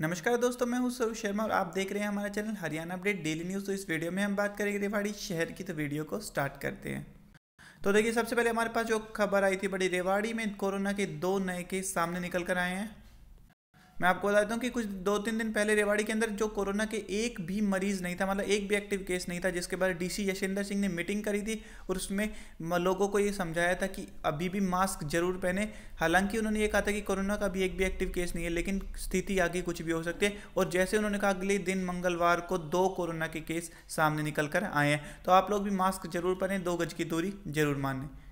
नमस्कार दोस्तों मैं हूं सौरभ शर्मा और आप देख रहे हैं हमारा channel Haryana update daily news तो इस वीडियो में हम बात करेंगे रेवाड़ी शहर की तो वीडियो को स्टार्ट करते हैं तो देखिए सबसे पहले हमारे पास जो खबर आई थी बड़ी रेवाड़ी में कोरोना के दो नए केस सामने निकल कर आए हैं मैं आपको बता देता हूँ कि कुछ दो तीन दिन पहले रेवाड़ी के अंदर जो कोरोना के एक भी मरीज नहीं था मतलब एक भी एक्टिव केस नहीं था जिसके डी डीसी यशेंद्र सिंह ने मीटिंग करी थी और उसमें लोगों को ये समझाया था कि अभी भी मास्क जरूर पहने हालांकि उन्होंने ये कहा था कि कोरोना का भी एक भी एक्टिव केस नहीं है लेकिन स्थिति आगे कुछ भी हो सकती है और जैसे उन्होंने कहा अगले दिन मंगलवार को दो कोरोना के केस सामने निकल कर आए हैं तो आप लोग भी मास्क जरूर पहने दो गज की दूरी जरूर माने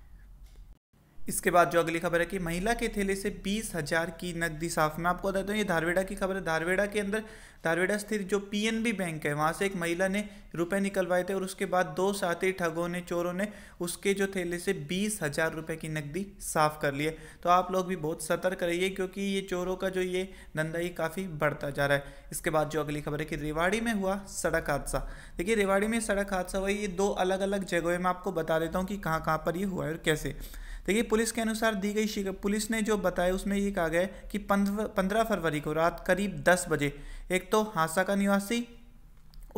इसके बाद जो अगली खबर है कि महिला के थैले से बीस हजार की नकदी साफ मैं आपको बताता हूँ ये धारवेड़ा की खबर है धारवेड़ा के अंदर धारवेड़ा स्थित जो पीएनबी बैंक है वहाँ से एक महिला ने रुपए निकलवाए थे और उसके बाद दो साथी ठगों ने चोरों ने उसके जो थैले से बीस हजार रुपये की नकदी साफ कर है तो आप लोग भी बहुत सतर्क रहिए क्योंकि ये चोरों का जो ये धंधा ये काफ़ी बढ़ता जा रहा है इसके बाद जो अगली खबर है कि रेवाड़ी में हुआ सड़क हादसा देखिए रेवाड़ी में सड़क हादसा हुआ ये दो अलग अलग जगहों में आपको बता देता हूँ कि कहाँ कहाँ पर ये हुआ है और कैसे देखिए पुलिस के अनुसार दी गई शिकायत पुलिस ने जो बताया उसमें ये कहा गया कि पंद्रह फरवरी को रात करीब दस बजे एक तो हासा का निवासी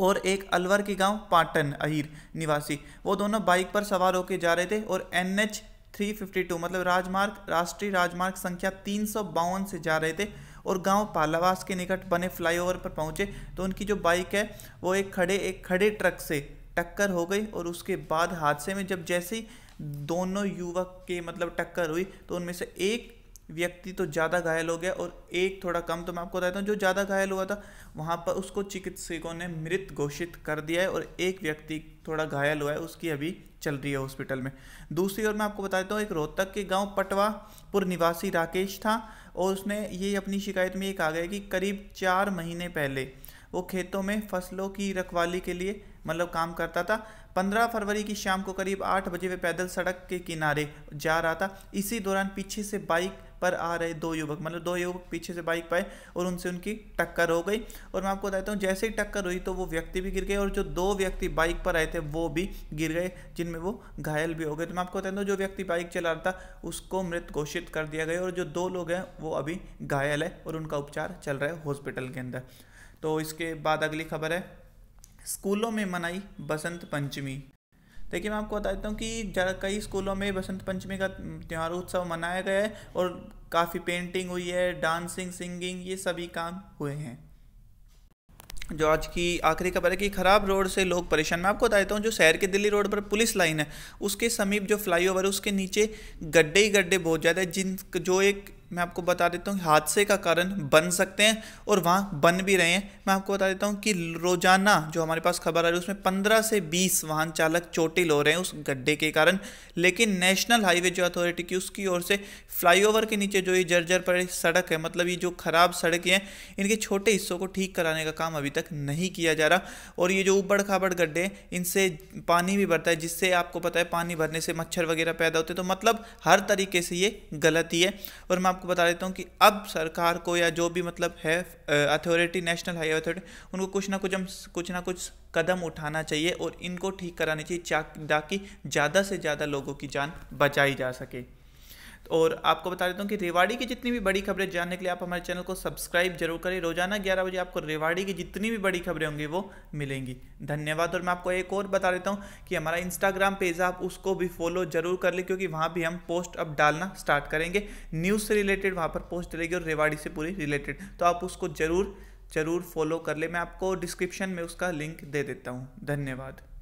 और एक अलवर के गांव पाटन अहिर निवासी वो दोनों बाइक पर सवार होकर जा रहे थे और एन एच 352 मतलब राजमार्ग राष्ट्रीय राजमार्ग संख्या तीन से जा रहे थे और गांव पालावास के निकट बने फ्लाईओवर पर पहुंचे तो उनकी जो बाइक है वो एक खड़े एक खड़े ट्रक से टक्कर हो गई और उसके बाद हादसे में जब जैसे ही दोनों युवक के मतलब टक्कर हुई तो उनमें से एक व्यक्ति तो ज़्यादा घायल हो गया और एक थोड़ा कम तो मैं आपको बताता हूँ जो ज़्यादा घायल हुआ था वहाँ पर उसको चिकित्सकों ने मृत घोषित कर दिया है और एक व्यक्ति थोड़ा घायल हुआ है उसकी अभी चल रही है हॉस्पिटल में दूसरी ओर मैं आपको बता देता हूँ एक रोहतक के गांव पटवापुर निवासी राकेश था और उसने ये अपनी शिकायत में ये कहा गया कि करीब चार महीने पहले वो खेतों में फसलों की रखवाली के लिए मतलब काम करता था 15 फरवरी की शाम को करीब 8 बजे वे पैदल सड़क के किनारे जा रहा था इसी दौरान पीछे से बाइक पर आ रहे दो युवक मतलब दो युवक पीछे से बाइक पाए और उनसे उनकी टक्कर हो गई और मैं आपको बताता हूँ जैसे ही टक्कर हुई तो वो व्यक्ति भी गिर गए और जो दो व्यक्ति बाइक पर आए थे वो भी गिर गए जिनमें वो घायल भी हो गए तो मैं आपको बताता हूँ जो व्यक्ति बाइक चला रहा था उसको मृत घोषित कर दिया गया और जो दो लोग हैं वो अभी घायल है और उनका उपचार चल रहा है हॉस्पिटल के अंदर तो इसके बाद अगली खबर है स्कूलों में मनाई बसंत पंचमी देखिए मैं आपको बता देता हूँ कि कई स्कूलों में बसंत पंचमी का त्यौहार उत्सव मनाया गया है और काफ़ी पेंटिंग हुई है डांसिंग सिंगिंग ये सभी काम हुए हैं जो आज की आखिरी खबर है कि खराब रोड से लोग परेशान मैं आपको बता देता हूँ जो शहर के दिल्ली रोड पर पुलिस लाइन है उसके समीप जो फ्लाईओवर है उसके नीचे गड्ढे ही गड्ढे बहुत ज़्यादा है जिन जो एक मैं आपको बता देता हूँ हादसे का कारण बन सकते हैं और वहाँ बन भी रहे हैं मैं आपको बता देता हूँ कि रोज़ाना जो हमारे पास खबर आ रही है उसमें 15 से 20 वाहन चालक चोटिल हो रहे हैं उस गड्ढे के कारण लेकिन नेशनल हाईवे जो अथॉरिटी की उसकी ओर से फ्लाईओवर के नीचे जो ये जर्जर पड़ी सड़क है मतलब ये जो ख़राब सड़कें हैं इनके छोटे हिस्सों को ठीक कराने का काम अभी तक नहीं किया जा रहा और ये जो उबड़ खाबड़ गड्ढे इनसे पानी भी भरता है जिससे आपको पता है पानी भरने से मच्छर वगैरह पैदा होते हैं तो मतलब हर तरीके से ये गलत ही है और मैं आपको बता देता हूँ कि अब सरकार को या जो भी मतलब है अथॉरिटी नेशनल हाईवे अथॉरिटी उनको कुछ ना कुछ हम कुछ ना कुछ कदम उठाना चाहिए और इनको ठीक करानी चाहिए ताकि ज़्यादा से ज़्यादा लोगों की जान बचाई जा सके और आपको बता देता हूँ कि रेवाड़ी की जितनी भी बड़ी खबरें जानने के लिए आप हमारे चैनल को सब्सक्राइब जरूर करें रोजाना ग्यारह बजे आपको रेवाड़ी की जितनी भी बड़ी खबरें होंगी वो मिलेंगी धन्यवाद और मैं आपको एक और बता देता हूँ कि हमारा इंस्टाग्राम पेज आप उसको भी फॉलो जरूर कर लें क्योंकि वहाँ भी हम पोस्ट अब डालना स्टार्ट करेंगे न्यूज़ से रिलेटेड वहाँ पर पोस्ट डलेगी और रेवाड़ी से पूरी रिलेटेड तो आप उसको ज़रूर ज़रूर फॉलो कर ले मैं आपको डिस्क्रिप्शन में उसका लिंक दे देता हूँ धन्यवाद